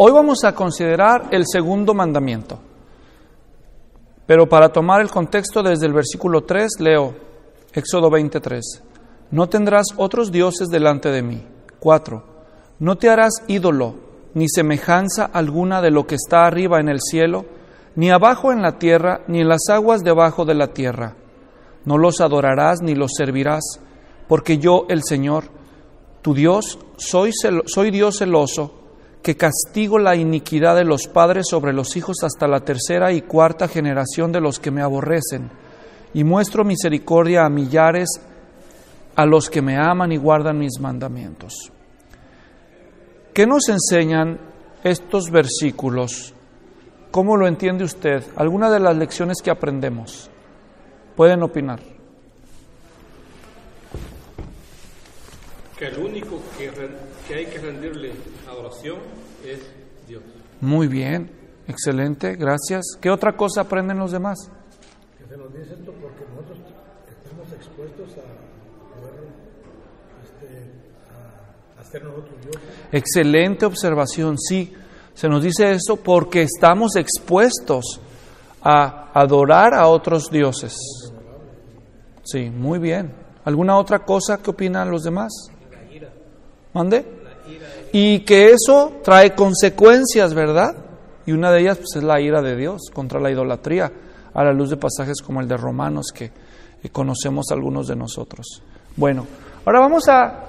Hoy vamos a considerar el segundo mandamiento. Pero para tomar el contexto desde el versículo 3, leo Éxodo 23. No tendrás otros dioses delante de mí. 4. No te harás ídolo, ni semejanza alguna de lo que está arriba en el cielo, ni abajo en la tierra, ni en las aguas debajo de la tierra. No los adorarás ni los servirás, porque yo, el Señor, tu Dios, soy, soy Dios celoso que castigo la iniquidad de los padres sobre los hijos hasta la tercera y cuarta generación de los que me aborrecen, y muestro misericordia a millares a los que me aman y guardan mis mandamientos. ¿Qué nos enseñan estos versículos? ¿Cómo lo entiende usted? ¿Alguna de las lecciones que aprendemos? Pueden opinar. Que el único que, que hay que rendirle adoración es Dios. Muy bien, excelente, gracias. ¿Qué otra cosa aprenden los demás? Que se nos dice esto porque nosotros estamos expuestos este, a hacer nosotros Dios. Excelente observación, sí. Se nos dice eso porque estamos expuestos a adorar a otros dioses. Sí, muy bien. ¿Alguna otra cosa que opinan los demás? ¿Mande? Y que eso trae consecuencias, ¿verdad? Y una de ellas pues, es la ira de Dios contra la idolatría, a la luz de pasajes como el de Romanos que eh, conocemos algunos de nosotros. Bueno, ahora vamos a,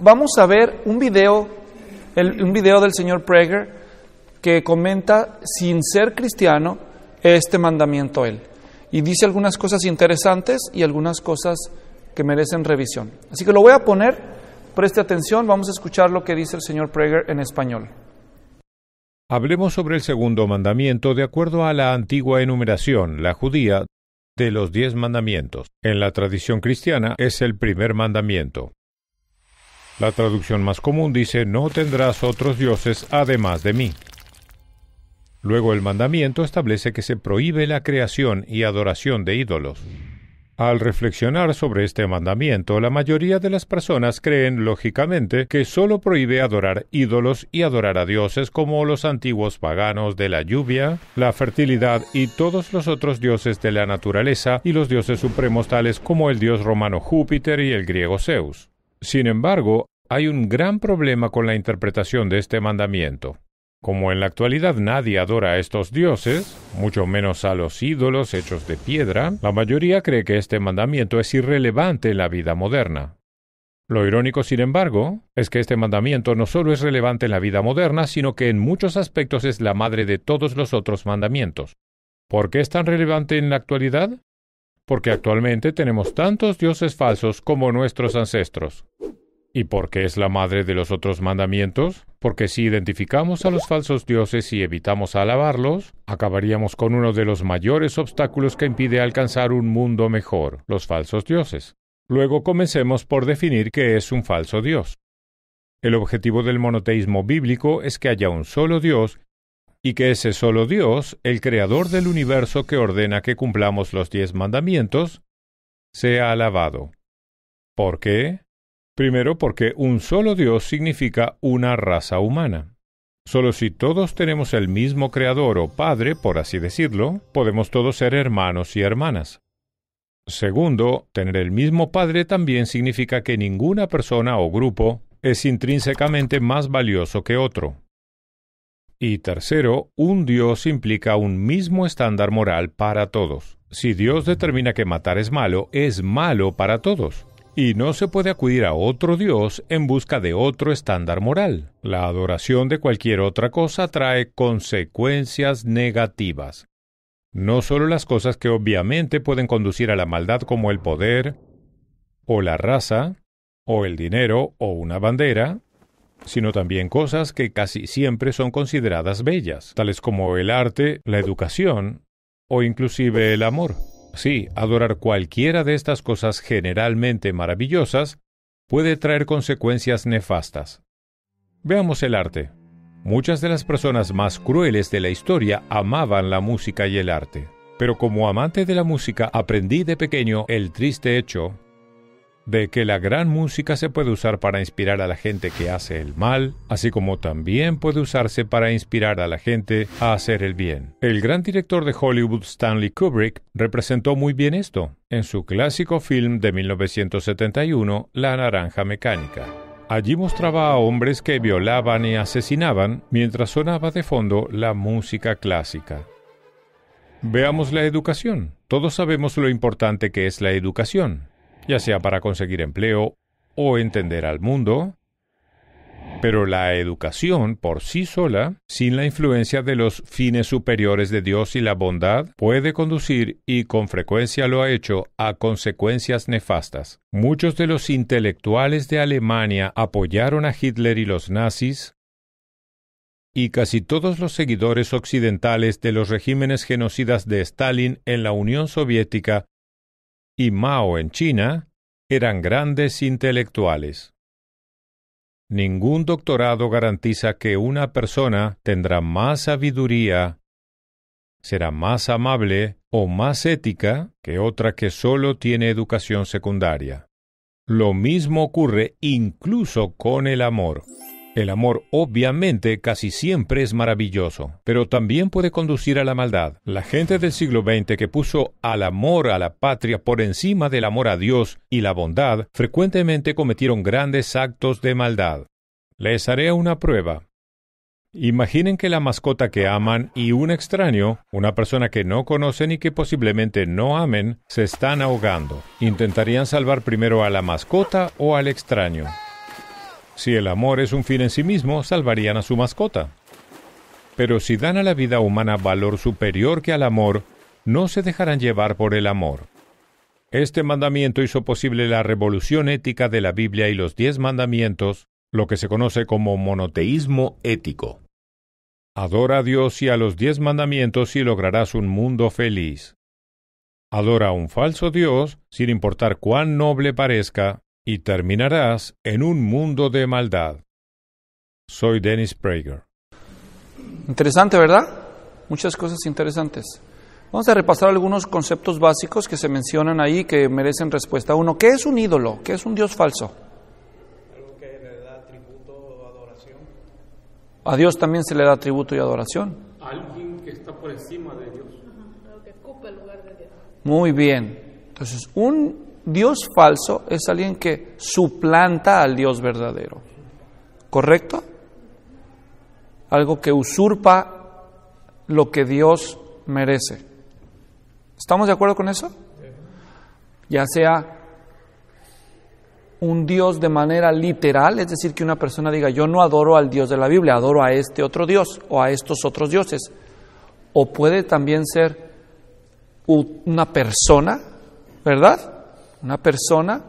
vamos a ver un video, un video del señor Prager que comenta sin ser cristiano este mandamiento él. Y dice algunas cosas interesantes y algunas cosas que merecen revisión. Así que lo voy a poner Preste atención, vamos a escuchar lo que dice el señor Prager en español. Hablemos sobre el segundo mandamiento de acuerdo a la antigua enumeración, la judía, de los diez mandamientos. En la tradición cristiana es el primer mandamiento. La traducción más común dice, no tendrás otros dioses además de mí. Luego el mandamiento establece que se prohíbe la creación y adoración de ídolos. Al reflexionar sobre este mandamiento, la mayoría de las personas creen, lógicamente, que sólo prohíbe adorar ídolos y adorar a dioses como los antiguos paganos de la lluvia, la fertilidad y todos los otros dioses de la naturaleza y los dioses supremos tales como el dios romano Júpiter y el griego Zeus. Sin embargo, hay un gran problema con la interpretación de este mandamiento. Como en la actualidad nadie adora a estos dioses, mucho menos a los ídolos hechos de piedra, la mayoría cree que este mandamiento es irrelevante en la vida moderna. Lo irónico, sin embargo, es que este mandamiento no solo es relevante en la vida moderna, sino que en muchos aspectos es la madre de todos los otros mandamientos. ¿Por qué es tan relevante en la actualidad? Porque actualmente tenemos tantos dioses falsos como nuestros ancestros. ¿Y por qué es la madre de los otros mandamientos? Porque si identificamos a los falsos dioses y evitamos alabarlos, acabaríamos con uno de los mayores obstáculos que impide alcanzar un mundo mejor, los falsos dioses. Luego comencemos por definir qué es un falso dios. El objetivo del monoteísmo bíblico es que haya un solo dios y que ese solo Dios, el creador del universo que ordena que cumplamos los diez mandamientos, sea alabado. ¿Por qué? Primero porque un solo Dios significa una raza humana. Solo si todos tenemos el mismo Creador o Padre, por así decirlo, podemos todos ser hermanos y hermanas. Segundo, tener el mismo Padre también significa que ninguna persona o grupo es intrínsecamente más valioso que otro. Y tercero, un Dios implica un mismo estándar moral para todos. Si Dios determina que matar es malo, es malo para todos. Y no se puede acudir a otro Dios en busca de otro estándar moral. La adoración de cualquier otra cosa trae consecuencias negativas. No solo las cosas que obviamente pueden conducir a la maldad como el poder, o la raza, o el dinero, o una bandera, sino también cosas que casi siempre son consideradas bellas, tales como el arte, la educación, o inclusive el amor. Sí, adorar cualquiera de estas cosas generalmente maravillosas puede traer consecuencias nefastas. Veamos el arte. Muchas de las personas más crueles de la historia amaban la música y el arte. Pero como amante de la música aprendí de pequeño el triste hecho de que la gran música se puede usar para inspirar a la gente que hace el mal, así como también puede usarse para inspirar a la gente a hacer el bien. El gran director de Hollywood Stanley Kubrick representó muy bien esto en su clásico film de 1971, La Naranja Mecánica. Allí mostraba a hombres que violaban y asesinaban mientras sonaba de fondo la música clásica. Veamos la educación. Todos sabemos lo importante que es la educación ya sea para conseguir empleo o entender al mundo, pero la educación por sí sola, sin la influencia de los fines superiores de Dios y la bondad, puede conducir, y con frecuencia lo ha hecho, a consecuencias nefastas. Muchos de los intelectuales de Alemania apoyaron a Hitler y los nazis, y casi todos los seguidores occidentales de los regímenes genocidas de Stalin en la Unión Soviética y Mao en China eran grandes intelectuales. Ningún doctorado garantiza que una persona tendrá más sabiduría, será más amable o más ética que otra que solo tiene educación secundaria. Lo mismo ocurre incluso con el amor. El amor obviamente casi siempre es maravilloso, pero también puede conducir a la maldad. La gente del siglo XX que puso al amor a la patria por encima del amor a Dios y la bondad, frecuentemente cometieron grandes actos de maldad. Les haré una prueba. Imaginen que la mascota que aman y un extraño, una persona que no conocen y que posiblemente no amen, se están ahogando. ¿Intentarían salvar primero a la mascota o al extraño? Si el amor es un fin en sí mismo, salvarían a su mascota. Pero si dan a la vida humana valor superior que al amor, no se dejarán llevar por el amor. Este mandamiento hizo posible la revolución ética de la Biblia y los diez mandamientos, lo que se conoce como monoteísmo ético. Adora a Dios y a los diez mandamientos y lograrás un mundo feliz. Adora a un falso Dios, sin importar cuán noble parezca, y terminarás en un mundo de maldad. Soy Dennis Prager. Interesante, ¿verdad? Muchas cosas interesantes. Vamos a repasar algunos conceptos básicos que se mencionan ahí que merecen respuesta. Uno, ¿qué es un ídolo? ¿Qué es un dios falso? Algo que le da tributo o adoración. A Dios también se le da tributo y adoración. Alguien que está por encima de Dios. algo que ocupa el lugar de Dios. Muy bien. Entonces, un Dios falso es alguien que suplanta al Dios verdadero. ¿Correcto? Algo que usurpa lo que Dios merece. ¿Estamos de acuerdo con eso? Ya sea un Dios de manera literal, es decir, que una persona diga, yo no adoro al Dios de la Biblia, adoro a este otro Dios o a estos otros dioses. O puede también ser una persona, ¿verdad? Una persona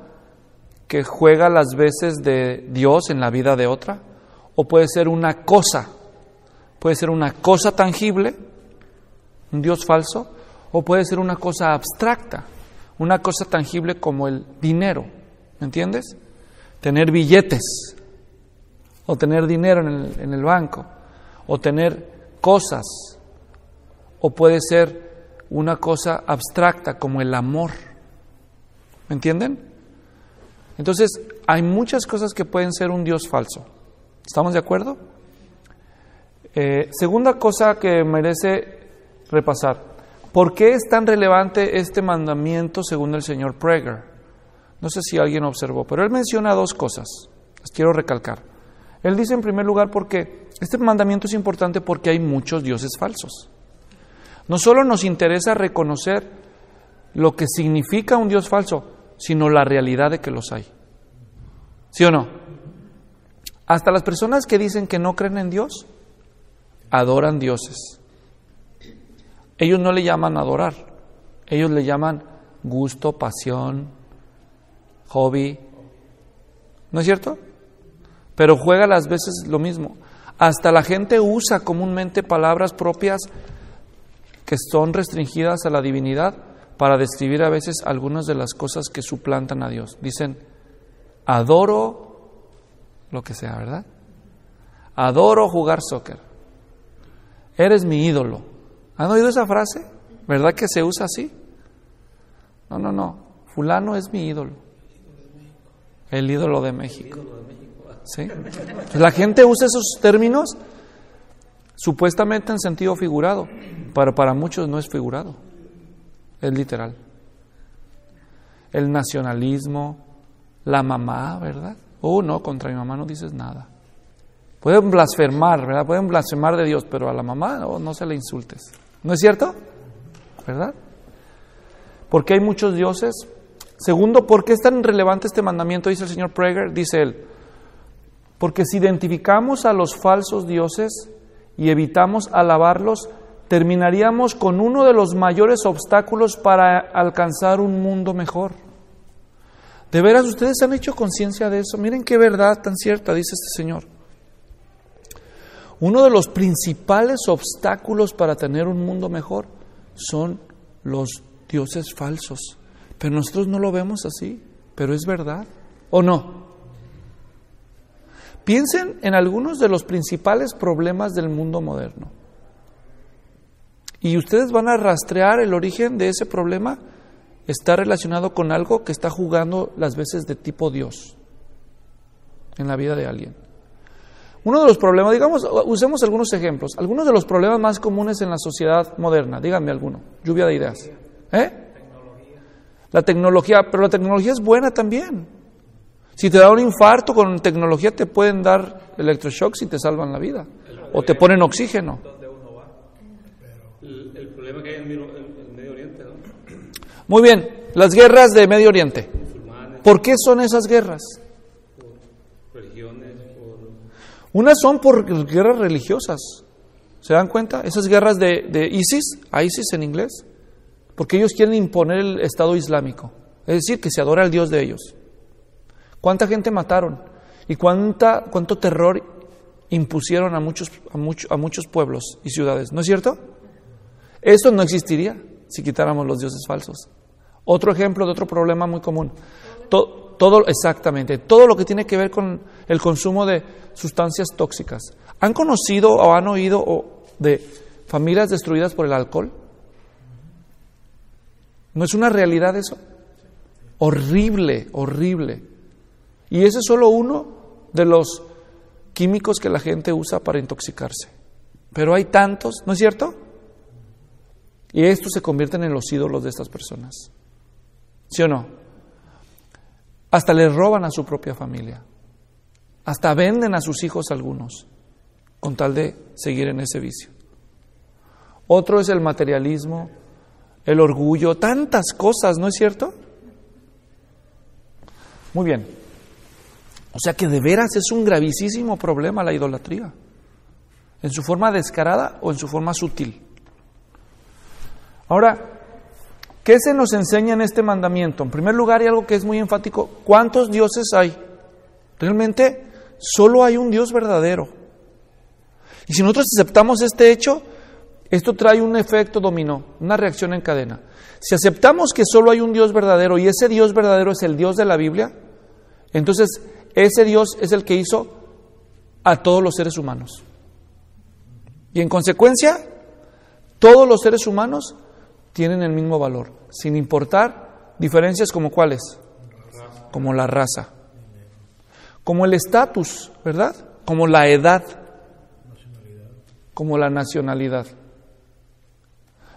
que juega las veces de Dios en la vida de otra, o puede ser una cosa, puede ser una cosa tangible, un Dios falso, o puede ser una cosa abstracta, una cosa tangible como el dinero, ¿me entiendes? Tener billetes, o tener dinero en el, en el banco, o tener cosas, o puede ser una cosa abstracta como el amor entienden? Entonces, hay muchas cosas que pueden ser un Dios falso. ¿Estamos de acuerdo? Eh, segunda cosa que merece repasar. ¿Por qué es tan relevante este mandamiento según el señor Prager? No sé si alguien observó, pero él menciona dos cosas. Las quiero recalcar. Él dice en primer lugar porque este mandamiento es importante porque hay muchos dioses falsos. No solo nos interesa reconocer lo que significa un dios falso, sino la realidad de que los hay. ¿Sí o no? Hasta las personas que dicen que no creen en Dios, adoran dioses. Ellos no le llaman adorar, ellos le llaman gusto, pasión, hobby. ¿No es cierto? Pero juega las veces lo mismo. Hasta la gente usa comúnmente palabras propias que son restringidas a la divinidad para describir a veces algunas de las cosas que suplantan a Dios. Dicen, adoro lo que sea, ¿verdad? Adoro jugar soccer. Eres mi ídolo. ¿Han oído esa frase? ¿Verdad que se usa así? No, no, no. Fulano es mi ídolo. El ídolo de México. ¿Sí? La gente usa esos términos supuestamente en sentido figurado, pero para muchos no es figurado es literal. El nacionalismo, la mamá, ¿verdad? Oh, no, contra mi mamá no dices nada. Pueden blasfemar, ¿verdad? Pueden blasfemar de Dios, pero a la mamá no, no se le insultes. ¿No es cierto? ¿Verdad? Porque hay muchos dioses? Segundo, ¿por qué es tan relevante este mandamiento? Dice el señor Prager, dice él, porque si identificamos a los falsos dioses y evitamos alabarlos, terminaríamos con uno de los mayores obstáculos para alcanzar un mundo mejor. ¿De veras ustedes han hecho conciencia de eso? Miren qué verdad tan cierta dice este Señor. Uno de los principales obstáculos para tener un mundo mejor son los dioses falsos. Pero nosotros no lo vemos así, pero es verdad. ¿O no? Piensen en algunos de los principales problemas del mundo moderno. Y ustedes van a rastrear el origen de ese problema. Está relacionado con algo que está jugando las veces de tipo Dios en la vida de alguien. Uno de los problemas, digamos, usemos algunos ejemplos. Algunos de los problemas más comunes en la sociedad moderna. Díganme alguno. Lluvia de ideas. ¿Eh? La tecnología, pero la tecnología es buena también. Si te da un infarto con tecnología te pueden dar electroshocks y te salvan la vida. O te ponen oxígeno. Muy bien, las guerras de Medio Oriente. ¿Por qué son esas guerras? Unas son por guerras religiosas. ¿Se dan cuenta? Esas guerras de, ISIS, ISIS en inglés, porque ellos quieren imponer el Estado Islámico. Es decir, que se adora al Dios de ellos. ¿Cuánta gente mataron? ¿Y cuánta, cuánto terror impusieron a muchos, a muchos pueblos y ciudades? ¿No es cierto? Eso no existiría si quitáramos los dioses falsos. Otro ejemplo de otro problema muy común. Todo, todo, exactamente, todo lo que tiene que ver con el consumo de sustancias tóxicas. ¿Han conocido o han oído de familias destruidas por el alcohol? ¿No es una realidad eso? Horrible, horrible. Y ese es solo uno de los químicos que la gente usa para intoxicarse. Pero hay tantos, ¿no es cierto? Y estos se convierten en los ídolos de estas personas. ¿Sí o no? Hasta les roban a su propia familia. Hasta venden a sus hijos algunos con tal de seguir en ese vicio. Otro es el materialismo, el orgullo, tantas cosas, ¿no es cierto? Muy bien. O sea que de veras es un gravísimo problema la idolatría, en su forma descarada o en su forma sutil. Ahora, ¿qué se nos enseña en este mandamiento? En primer lugar, y algo que es muy enfático, ¿cuántos dioses hay? Realmente solo hay un Dios verdadero. Y si nosotros aceptamos este hecho, esto trae un efecto dominó, una reacción en cadena. Si aceptamos que solo hay un Dios verdadero y ese Dios verdadero es el Dios de la Biblia, entonces ese Dios es el que hizo a todos los seres humanos. Y en consecuencia, todos los seres humanos tienen el mismo valor, sin importar diferencias como cuáles, como la raza, como el estatus, ¿verdad? Como la edad, como la nacionalidad.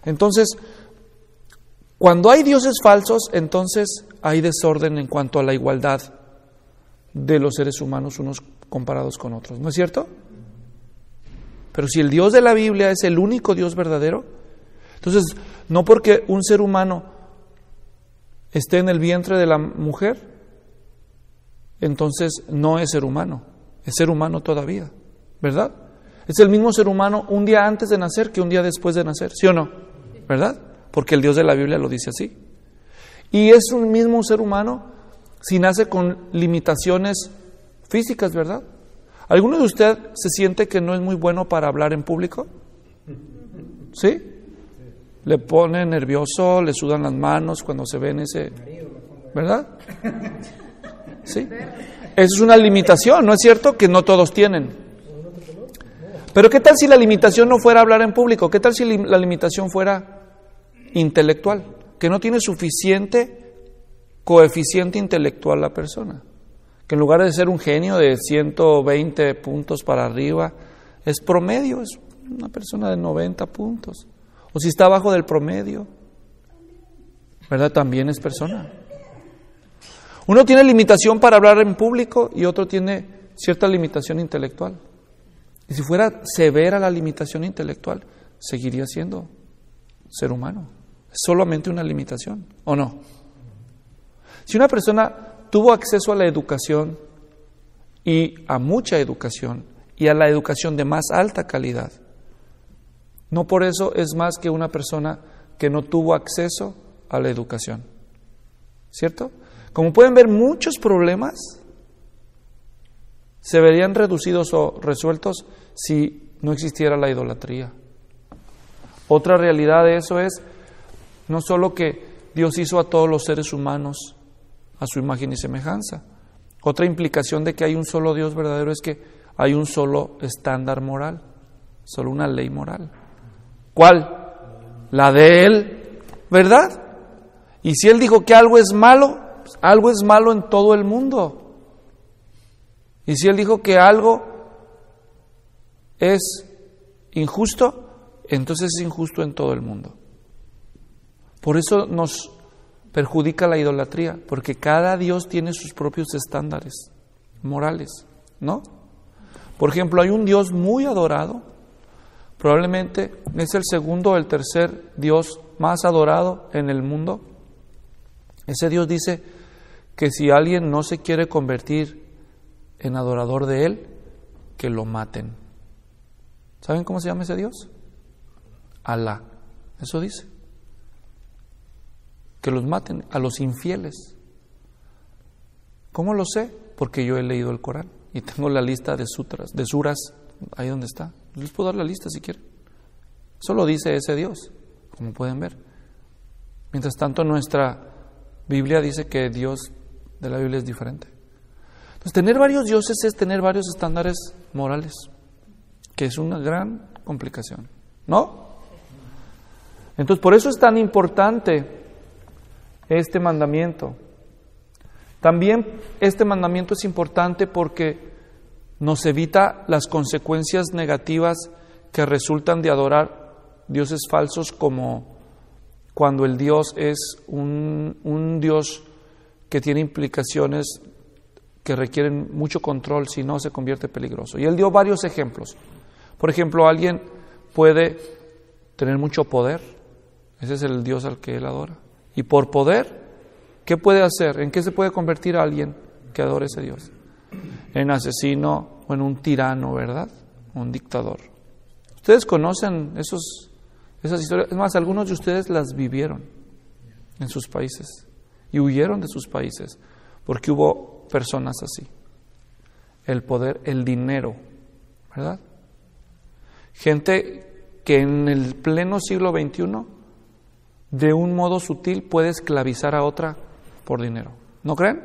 Entonces, cuando hay dioses falsos, entonces hay desorden en cuanto a la igualdad de los seres humanos unos comparados con otros, ¿no es cierto? Pero si el Dios de la Biblia es el único Dios verdadero, entonces, no porque un ser humano esté en el vientre de la mujer, entonces no es ser humano, es ser humano todavía, ¿verdad? Es el mismo ser humano un día antes de nacer que un día después de nacer, ¿sí o no? ¿Verdad? Porque el Dios de la Biblia lo dice así. Y es un mismo ser humano si nace con limitaciones físicas, ¿verdad? ¿Alguno de ustedes se siente que no es muy bueno para hablar en público? ¿Sí? le pone nervioso, le sudan las manos cuando se ven ese... ¿Verdad? ¿Sí? Esa es una limitación, ¿no es cierto? Que no todos tienen. Pero ¿qué tal si la limitación no fuera hablar en público? ¿Qué tal si la limitación fuera intelectual? Que no tiene suficiente coeficiente intelectual la persona. Que en lugar de ser un genio de 120 puntos para arriba, es promedio, es una persona de 90 puntos o si está abajo del promedio, ¿verdad? También es persona. Uno tiene limitación para hablar en público y otro tiene cierta limitación intelectual. Y si fuera severa la limitación intelectual, seguiría siendo ser humano. solamente una limitación, ¿o no? Si una persona tuvo acceso a la educación y a mucha educación y a la educación de más alta calidad, no por eso es más que una persona que no tuvo acceso a la educación. ¿Cierto? Como pueden ver, muchos problemas se verían reducidos o resueltos si no existiera la idolatría. Otra realidad de eso es no solo que Dios hizo a todos los seres humanos a su imagen y semejanza. Otra implicación de que hay un solo Dios verdadero es que hay un solo estándar moral, solo una ley moral. ¿Cuál? La de Él, ¿verdad? Y si Él dijo que algo es malo, pues, algo es malo en todo el mundo. Y si Él dijo que algo es injusto, entonces es injusto en todo el mundo. Por eso nos perjudica la idolatría, porque cada Dios tiene sus propios estándares morales, ¿no? Por ejemplo, hay un Dios muy adorado Probablemente es el segundo o el tercer Dios más adorado en el mundo. Ese Dios dice que si alguien no se quiere convertir en adorador de Él, que lo maten. ¿Saben cómo se llama ese Dios? Alá. Eso dice. Que los maten a los infieles. ¿Cómo lo sé? Porque yo he leído el Corán y tengo la lista de sutras, de suras ahí donde está. Les puedo dar la lista si quieren. Solo dice ese Dios, como pueden ver. Mientras tanto, nuestra Biblia dice que Dios de la Biblia es diferente. Entonces, tener varios dioses es tener varios estándares morales, que es una gran complicación, ¿no? Entonces, por eso es tan importante este mandamiento. También este mandamiento es importante porque nos evita las consecuencias negativas que resultan de adorar dioses falsos como cuando el dios es un, un dios que tiene implicaciones que requieren mucho control, si no se convierte peligroso. Y él dio varios ejemplos. Por ejemplo, alguien puede tener mucho poder, ese es el dios al que él adora. Y por poder, ¿qué puede hacer? ¿En qué se puede convertir a alguien que adore ese dios? en asesino o en un tirano, ¿verdad? Un dictador. Ustedes conocen esos, esas historias, es más, algunos de ustedes las vivieron en sus países y huyeron de sus países porque hubo personas así. El poder, el dinero, ¿verdad? Gente que en el pleno siglo XXI, de un modo sutil, puede esclavizar a otra por dinero. ¿No creen?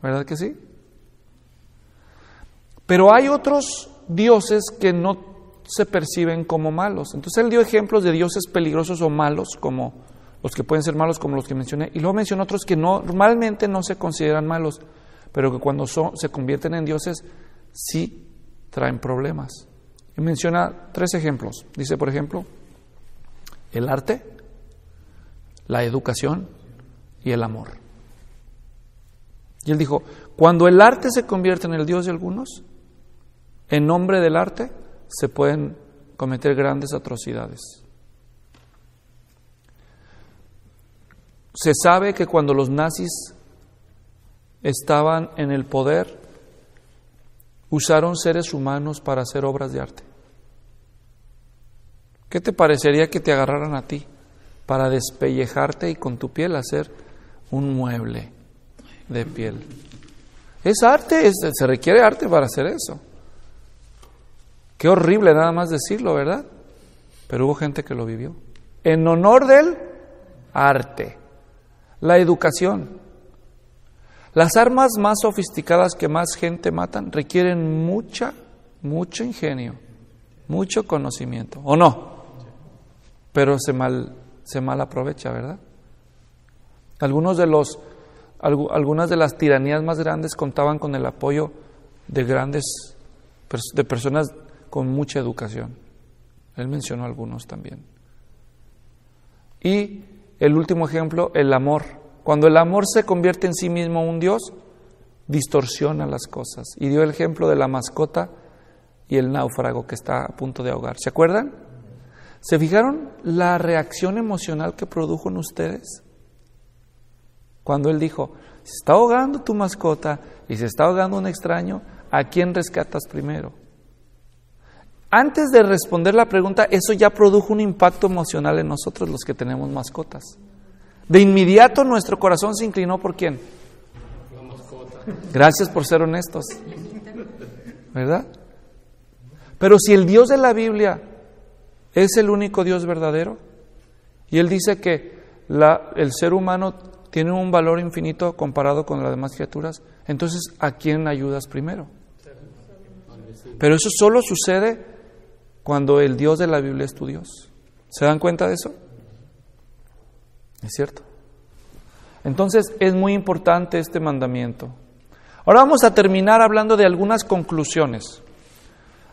¿Verdad que sí? Pero hay otros dioses que no se perciben como malos. Entonces él dio ejemplos de dioses peligrosos o malos, como los que pueden ser malos, como los que mencioné, y luego mencionó otros que normalmente no se consideran malos, pero que cuando son, se convierten en dioses sí traen problemas. Y menciona tres ejemplos. Dice, por ejemplo, el arte, la educación y el amor. Y él dijo, cuando el arte se convierte en el Dios de algunos, en nombre del arte se pueden cometer grandes atrocidades. Se sabe que cuando los nazis estaban en el poder, usaron seres humanos para hacer obras de arte. ¿Qué te parecería que te agarraran a ti para despellejarte y con tu piel hacer un mueble de piel? Es arte, se requiere arte para hacer eso. Qué horrible nada más decirlo, ¿verdad? Pero hubo gente que lo vivió. En honor del arte, la educación. Las armas más sofisticadas que más gente matan requieren mucha, mucho ingenio, mucho conocimiento, ¿o no? Pero se mal, se mal aprovecha, ¿verdad? Algunos de los, algunas de las tiranías más grandes contaban con el apoyo de grandes, de personas con mucha educación. Él mencionó algunos también. Y el último ejemplo, el amor. Cuando el amor se convierte en sí mismo un Dios, distorsiona las cosas. Y dio el ejemplo de la mascota y el náufrago que está a punto de ahogar. ¿Se acuerdan? ¿Se fijaron la reacción emocional que produjo en ustedes? Cuando él dijo, se está ahogando tu mascota y se está ahogando un extraño, ¿a quién rescatas primero? antes de responder la pregunta, eso ya produjo un impacto emocional en nosotros los que tenemos mascotas. De inmediato nuestro corazón se inclinó por quién? La mascota. Gracias por ser honestos. ¿Verdad? Pero si el Dios de la Biblia es el único Dios verdadero, y Él dice que la, el ser humano tiene un valor infinito comparado con las demás criaturas, entonces ¿a quién ayudas primero? Pero eso solo sucede cuando el Dios de la Biblia es tu Dios. ¿Se dan cuenta de eso? Es cierto. Entonces es muy importante este mandamiento. Ahora vamos a terminar hablando de algunas conclusiones.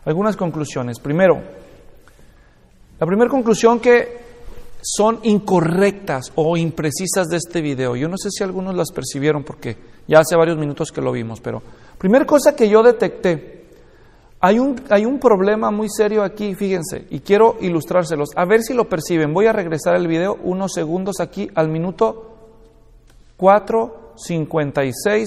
Algunas conclusiones. Primero, la primera conclusión que son incorrectas o imprecisas de este video. Yo no sé si algunos las percibieron porque ya hace varios minutos que lo vimos, pero primera cosa que yo detecté hay un, hay un problema muy serio aquí, fíjense, y quiero ilustrárselos. A ver si lo perciben. Voy a regresar el video unos segundos aquí al minuto 4.56,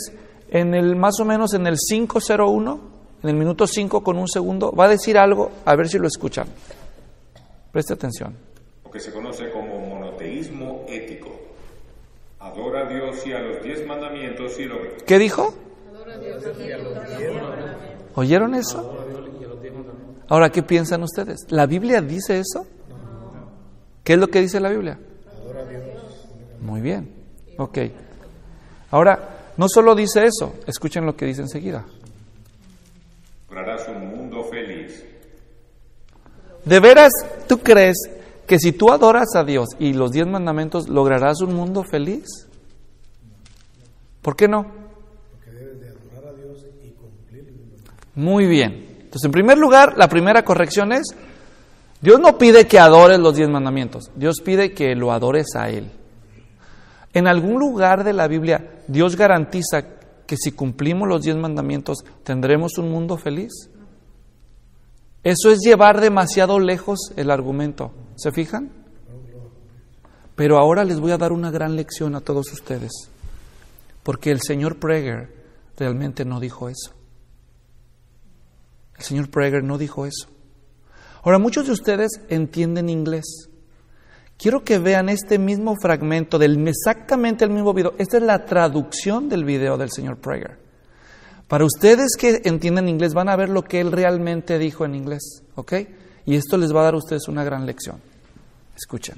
en el, más o menos en el 5.01, en el minuto 5 con un segundo, va a decir algo, a ver si lo escuchan. Preste atención. Lo que se conoce como monoteísmo ético. Adora a Dios y a los diez mandamientos y lo... ¿Qué dijo? ¿Oyeron eso? Ahora, ¿qué piensan ustedes? ¿La Biblia dice eso? ¿Qué es lo que dice la Biblia? Muy bien, ok. Ahora, no solo dice eso, escuchen lo que dice enseguida. un mundo feliz. ¿De veras tú crees que si tú adoras a Dios y los diez mandamientos, lograrás un mundo feliz? ¿Por qué no? Porque debes de adorar a Dios y Muy bien. Entonces, en primer lugar, la primera corrección es, Dios no pide que adores los diez mandamientos, Dios pide que lo adores a Él. En algún lugar de la Biblia, Dios garantiza que si cumplimos los diez mandamientos, tendremos un mundo feliz. Eso es llevar demasiado lejos el argumento. ¿Se fijan? Pero ahora les voy a dar una gran lección a todos ustedes, porque el señor Prager realmente no dijo eso. El señor Prager no dijo eso. Ahora, muchos de ustedes entienden inglés. Quiero que vean este mismo fragmento del exactamente el mismo video. Esta es la traducción del video del señor Prager. Para ustedes que entienden inglés van a ver lo que él realmente dijo en inglés, Y esto les va a dar a ustedes una gran lección. Escuchen.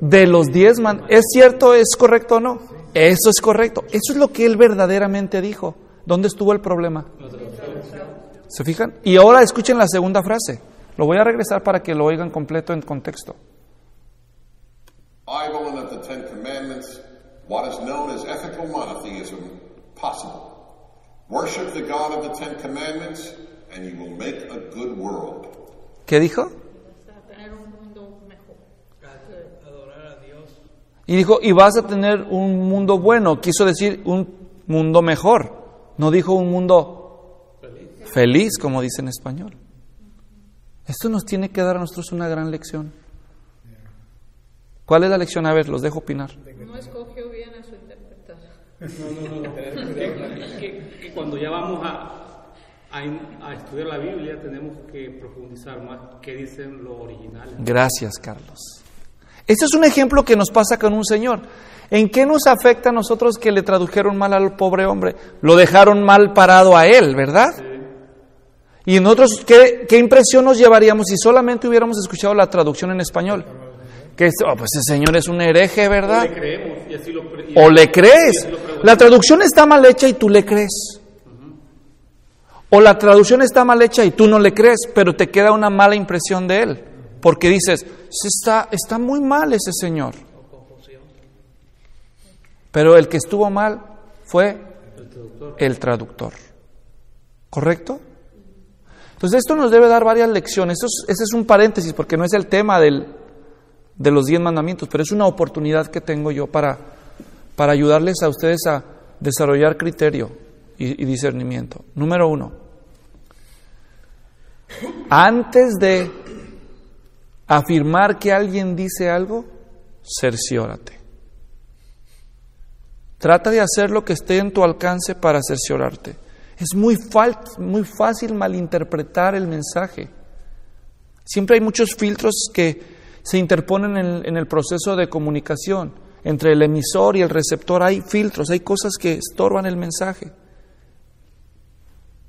de los diez man... ¿Es cierto? ¿Es correcto o no? Eso es correcto. Eso es lo que él verdaderamente dijo. ¿Dónde estuvo el problema? ¿Se fijan? Y ahora escuchen la segunda frase. Lo voy a regresar para que lo oigan completo en contexto. ¿Qué dijo? Y dijo, y vas a tener un mundo bueno. Quiso decir un mundo mejor. No dijo un mundo feliz, como dice en español. Esto nos tiene que dar a nosotros una gran lección. ¿Cuál es la lección? A ver, los dejo opinar. No escogió bien a su interpretación. No, no, no. cuando ya vamos a, a, estudiar la Biblia tenemos que profundizar más qué dicen los originales. Gracias, Carlos. Este es un ejemplo que nos pasa con un señor. ¿En qué nos afecta a nosotros que le tradujeron mal al pobre hombre? Lo dejaron mal parado a él, ¿verdad? ¿Y nosotros qué, impresión nos llevaríamos si solamente hubiéramos escuchado la traducción en español? Que oh, pues el señor es un hereje, ¿verdad? O le, crees. la traducción está mal hecha y tú le crees. O la traducción está mal hecha y tú no le crees, pero te queda una mala impresión de él. Porque dices, está, está muy mal ese señor. Pero el que estuvo mal fue el traductor. ¿Correcto? Entonces esto nos debe dar varias lecciones. ese es un paréntesis porque no es el tema del, de los diez mandamientos, pero es una oportunidad que tengo yo para, para ayudarles a ustedes a desarrollar criterio y discernimiento. Número uno, antes de afirmar que alguien dice algo, cerciórate. Trata de hacer lo que esté en tu alcance para cerciorarte. Es muy, muy fácil malinterpretar el mensaje. Siempre hay muchos filtros que se interponen en el proceso de comunicación. Entre el emisor y el receptor hay filtros, hay cosas que estorban el mensaje.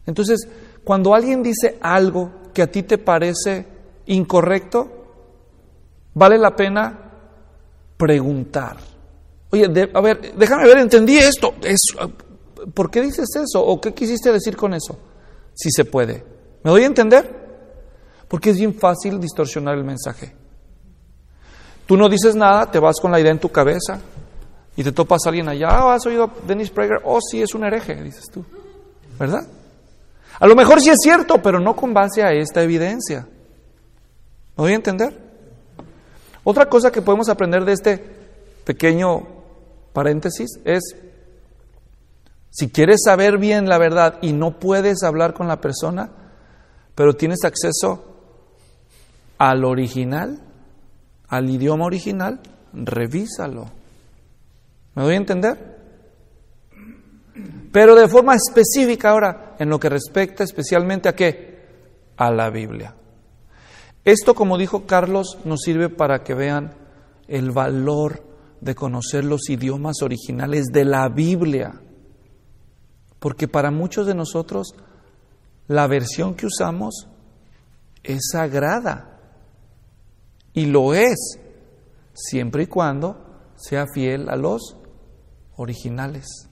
Entonces, cuando alguien dice algo que a ti te parece incorrecto, vale la pena preguntar. Oye, a ver, déjame ver, entendí esto. Es, ¿Por qué dices eso? ¿O qué quisiste decir con eso? Si se puede. ¿Me doy a entender? Porque es bien fácil distorsionar el mensaje. Tú no dices nada, te vas con la idea en tu cabeza y te topas a alguien allá. Ah, ¿has oído a Dennis Prager? Oh, sí, es un hereje, dices tú. ¿Verdad? A lo mejor sí es cierto, pero no con base a esta evidencia. ¿Me doy a entender? Otra cosa que podemos aprender de este pequeño paréntesis es, si quieres saber bien la verdad y no puedes hablar con la persona, pero tienes acceso al original, al idioma original, revísalo. ¿Me doy a entender? Pero de forma específica ahora, en lo que respecta especialmente a qué? A la Biblia. Esto, como dijo Carlos, nos sirve para que vean el valor de conocer los idiomas originales de la Biblia. Porque para muchos de nosotros la versión que usamos es sagrada. Y lo es, siempre y cuando sea fiel a los originales.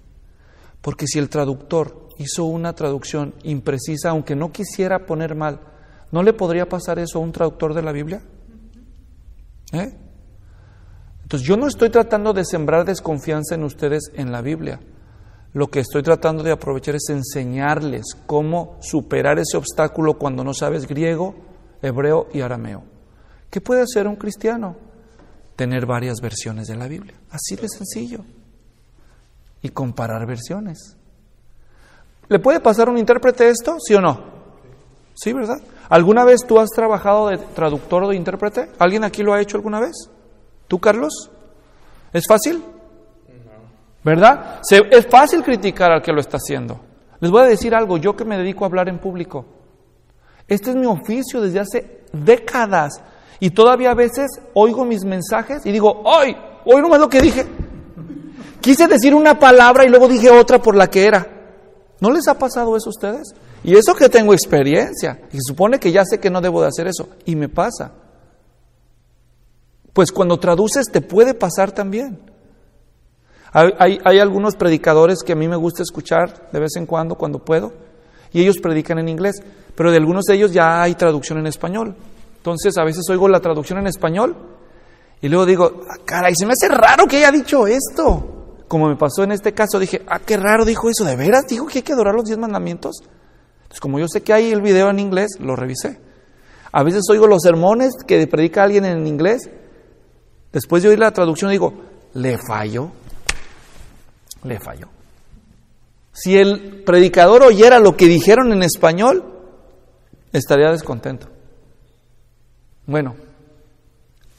Porque si el traductor hizo una traducción imprecisa, aunque no quisiera poner mal, ¿No le podría pasar eso a un traductor de la Biblia? ¿Eh? Entonces yo no estoy tratando de sembrar desconfianza en ustedes en la Biblia. Lo que estoy tratando de aprovechar es enseñarles cómo superar ese obstáculo cuando no sabes griego, hebreo y arameo. ¿Qué puede hacer un cristiano? Tener varias versiones de la Biblia. Así de sencillo. Y comparar versiones. ¿Le puede pasar a un intérprete esto? ¿Sí o no? Sí, ¿verdad? ¿Alguna vez tú has trabajado de traductor o de intérprete? ¿Alguien aquí lo ha hecho alguna vez? ¿Tú, Carlos? ¿Es fácil? ¿Verdad? es fácil criticar al que lo está haciendo. Les voy a decir algo, yo que me dedico a hablar en público. Este es mi oficio desde hace décadas y todavía a veces oigo mis mensajes y digo, hoy, hoy no me lo que dije. Quise decir una palabra y luego dije otra por la que era. ¿No les ha pasado eso a ustedes? Y eso que tengo experiencia, y supone que ya sé que no debo de hacer eso, y me pasa. Pues cuando traduces te puede pasar también. Hay, algunos predicadores que a mí me gusta escuchar de vez en cuando, cuando puedo, y ellos predican en inglés, pero de algunos de ellos ya hay traducción en español. Entonces a veces oigo la traducción en español y luego digo, cara, ah, caray, se me hace raro que haya dicho esto. Como me pasó en este caso, dije, ah, qué raro dijo eso, ¿de veras dijo que hay que adorar los diez mandamientos? Entonces, como yo sé que hay el video en inglés, lo revisé. A veces oigo los sermones que predica alguien en inglés. Después de oír la traducción digo, le falló. Le falló. Si el predicador oyera lo que dijeron en español, estaría descontento. Bueno,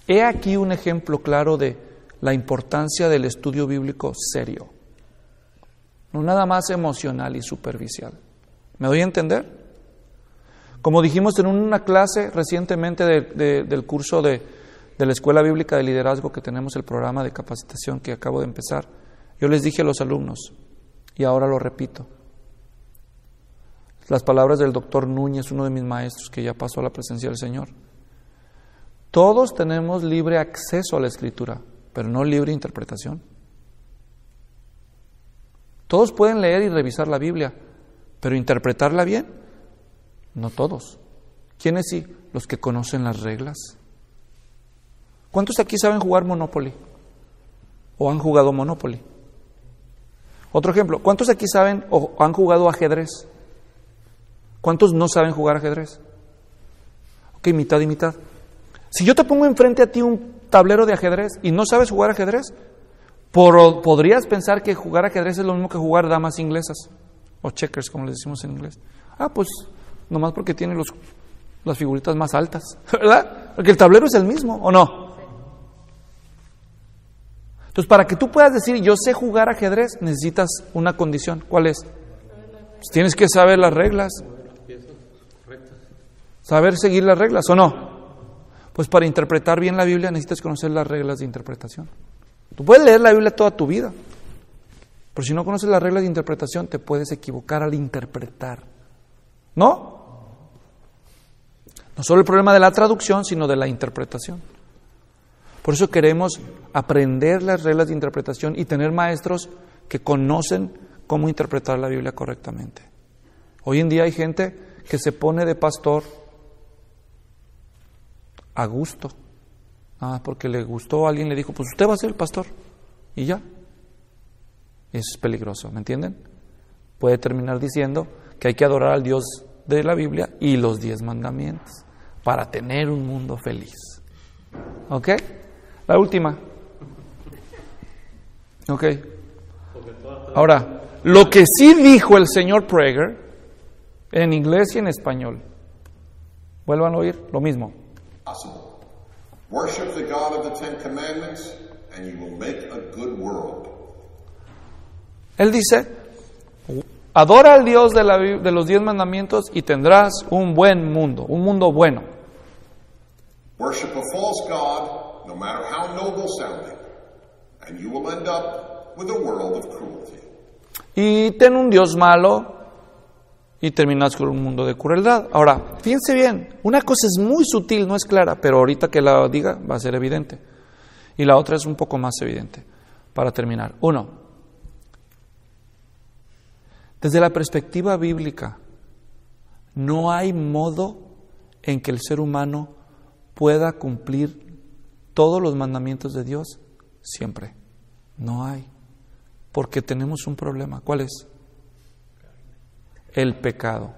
he aquí un ejemplo claro de la importancia del estudio bíblico serio, no nada más emocional y superficial. ¿Me doy a entender? Como dijimos en una clase recientemente del curso de la Escuela Bíblica de Liderazgo que tenemos el programa de capacitación que acabo de empezar, yo les dije a los alumnos, y ahora lo repito, las palabras del doctor Núñez, uno de mis maestros que ya pasó a la presencia del Señor. Todos tenemos libre acceso a la escritura, pero no libre interpretación. Todos pueden leer y revisar la Biblia, pero interpretarla bien, no todos. ¿Quiénes sí? Los que conocen las reglas. ¿Cuántos aquí saben jugar Monopoly? ¿O han jugado Monopoly? Otro ejemplo, ¿cuántos aquí saben o han jugado ajedrez? ¿Cuántos no saben jugar ajedrez? Ok, mitad y mitad. Si yo te pongo enfrente a ti un tablero de ajedrez y no sabes jugar ajedrez, podrías pensar que jugar ajedrez es lo mismo que jugar damas inglesas o checkers, como le decimos en inglés. Ah, pues nomás porque tiene los, las figuritas más altas, ¿verdad? Porque el tablero es el mismo, ¿o no? Entonces, para que tú puedas decir, yo sé jugar ajedrez, necesitas una condición. ¿Cuál es? Pues, tienes que saber las reglas. Saber seguir las reglas, ¿o no? Pues para interpretar bien la Biblia necesitas conocer las reglas de interpretación. Tú puedes leer la Biblia toda tu vida, pero si no conoces las reglas de interpretación, te puedes equivocar al interpretar. ¿No? No solo el problema de la traducción, sino de la interpretación. Por eso queremos aprender las reglas de interpretación y tener maestros que conocen cómo interpretar la Biblia correctamente. Hoy en día hay gente que se pone de pastor a gusto. Ah, porque le gustó, alguien le dijo, pues usted va a ser el pastor. Y ya, eso es peligroso, ¿me entienden? Puede terminar diciendo que hay que adorar al Dios de la Biblia y los diez mandamientos para tener un mundo feliz. ¿Ok? La última. ¿Ok? Ahora, lo que sí dijo el señor Prager, en inglés y en español, vuelvan a oír lo mismo. Worship the God of the Commandments and you will make a good world. Él dice, adora al Dios de, los diez mandamientos y tendrás un buen mundo, un mundo bueno. Worship a false God, no matter how noble sounding, and you will end up with a world of cruelty. Y ten un Dios malo y terminas con un mundo de crueldad. Ahora, fíjense bien, una cosa es muy sutil, no es clara, pero ahorita que la diga va a ser evidente. Y la otra es un poco más evidente. Para terminar, uno, desde la perspectiva bíblica, no hay modo en que el ser humano pueda cumplir todos los mandamientos de Dios siempre. No hay. Porque tenemos un problema. ¿Cuál es? El pecado.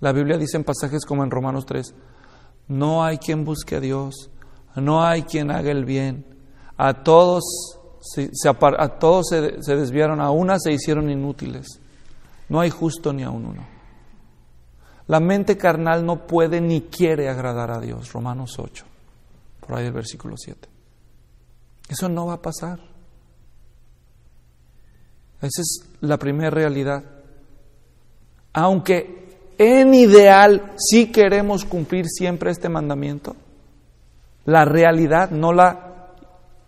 La Biblia dice en pasajes como en Romanos 3, no hay quien busque a Dios, no hay quien haga el bien. A todos se, se a todos se, desviaron, a una se hicieron inútiles. No hay justo ni a un uno. La mente carnal no puede ni quiere agradar a Dios, Romanos 8, por ahí el versículo 7. Eso no va a pasar. Esa es la primera realidad. Aunque en ideal si sí queremos cumplir siempre este mandamiento, la realidad, no la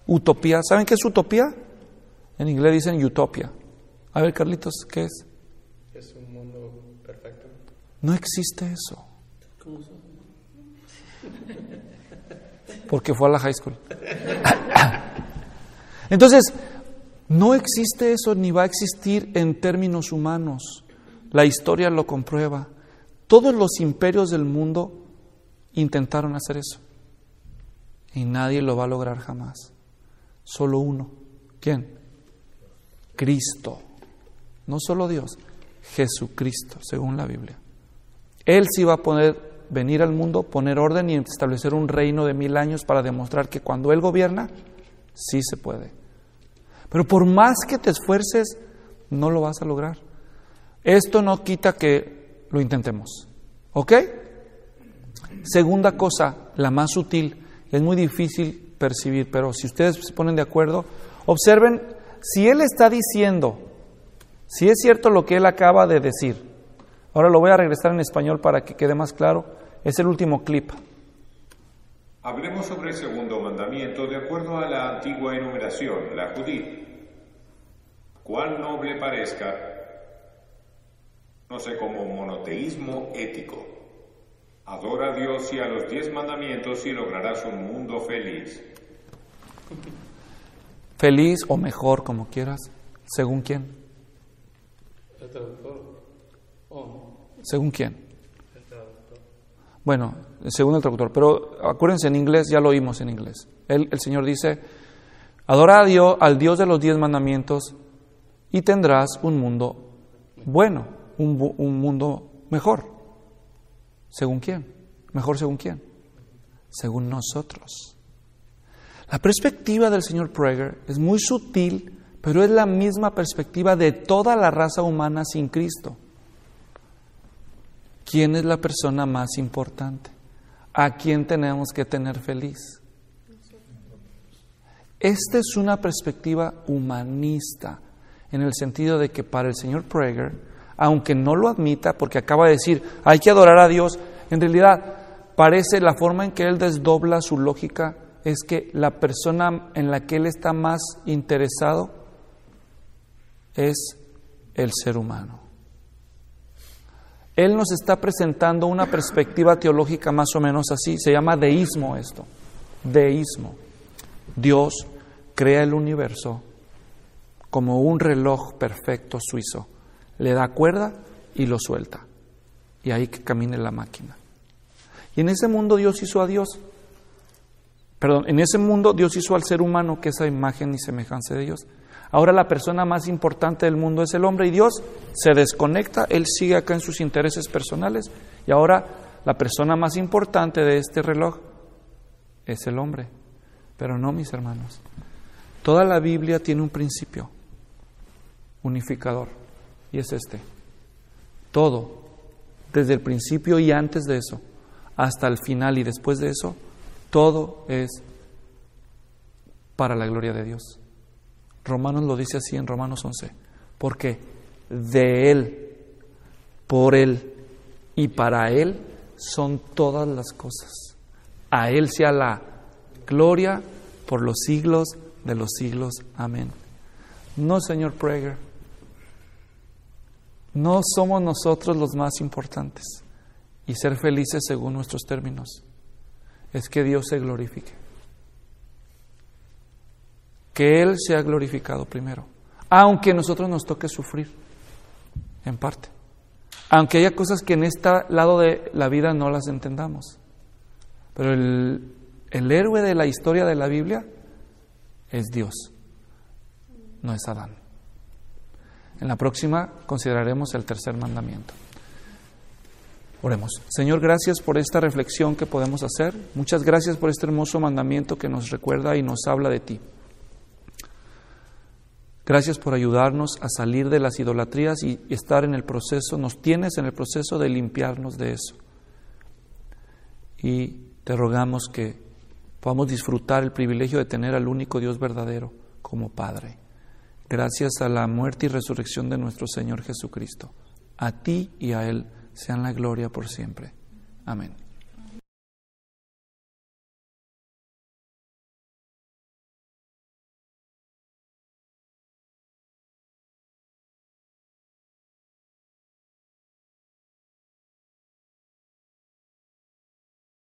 Utopía. ¿Saben qué es utopía? En inglés dicen utopia. A ver, Carlitos, ¿qué es? Es un mundo perfecto. No existe eso. ¿Cómo Porque fue a la high school. Entonces, no existe eso ni va a existir en términos humanos. La historia lo comprueba. Todos los imperios del mundo intentaron hacer eso. Y nadie lo va a lograr jamás solo uno. ¿Quién? Cristo. No solo Dios, Jesucristo, según la Biblia. Él sí va a poder venir al mundo, poner orden y establecer un reino de mil años para demostrar que cuando Él gobierna, sí se puede. Pero por más que te esfuerces, no lo vas a lograr. Esto no quita que lo intentemos. ¿Ok? Segunda cosa, la más sutil, es muy difícil percibir, pero si ustedes se ponen de acuerdo, observen si él está diciendo, si es cierto lo que él acaba de decir. Ahora lo voy a regresar en español para que quede más claro. Es el último clip. Hablemos sobre el segundo mandamiento de acuerdo a la antigua enumeración, la judía. Cuán noble parezca, no sé, como monoteísmo ético. Adora a Dios y a los diez mandamientos y lograrás un mundo feliz. Feliz o mejor, como quieras, según quién. El traductor. Según quién. El traductor. Bueno, según el traductor, pero acuérdense en inglés, ya lo oímos en inglés. El, Señor dice, adora a Dios, al Dios de los diez mandamientos y tendrás un mundo bueno, un mundo mejor. ¿Según quién? Mejor según quién? Según nosotros. La perspectiva del señor Prager es muy sutil, pero es la misma perspectiva de toda la raza humana sin Cristo. ¿Quién es la persona más importante? ¿A quién tenemos que tener feliz? Esta es una perspectiva humanista, en el sentido de que para el señor Prager, aunque no lo admita, porque acaba de decir, hay que adorar a Dios, en realidad parece la forma en que él desdobla su lógica es que la persona en la que él está más interesado es el ser humano. Él nos está presentando una perspectiva teológica más o menos así, se llama deísmo esto, deísmo. Dios crea el universo como un reloj perfecto suizo le da cuerda y lo suelta. Y ahí que camine la máquina. Y en ese mundo Dios hizo a Dios. Perdón, en ese mundo Dios hizo al ser humano que es la imagen y semejanza de Dios. Ahora la persona más importante del mundo es el hombre y Dios se desconecta, él sigue acá en sus intereses personales y ahora la persona más importante de este reloj es el hombre. Pero no, mis hermanos. Toda la Biblia tiene un principio unificador es este. Todo, desde el principio y antes de eso, hasta el final y después de eso, todo es para la gloria de Dios. Romanos lo dice así en Romanos 11. Porque de Él, por Él y para Él son todas las cosas. A Él sea la gloria por los siglos de los siglos. Amén. No, señor Prager. No somos nosotros los más importantes y ser felices según nuestros términos. Es que Dios se glorifique. Que Él sea glorificado primero. Aunque a nosotros nos toque sufrir, en parte. Aunque haya cosas que en este lado de la vida no las entendamos. Pero el, el héroe de la historia de la Biblia es Dios, no es Adán. En la próxima consideraremos el tercer mandamiento. Oremos. Señor, gracias por esta reflexión que podemos hacer. Muchas gracias por este hermoso mandamiento que nos recuerda y nos habla de ti. Gracias por ayudarnos a salir de las idolatrías y estar en el proceso, nos tienes en el proceso de limpiarnos de eso. Y te rogamos que podamos disfrutar el privilegio de tener al único Dios verdadero como Padre gracias a la muerte y resurrección de nuestro Señor Jesucristo. A ti y a Él sean la gloria por siempre. Amén.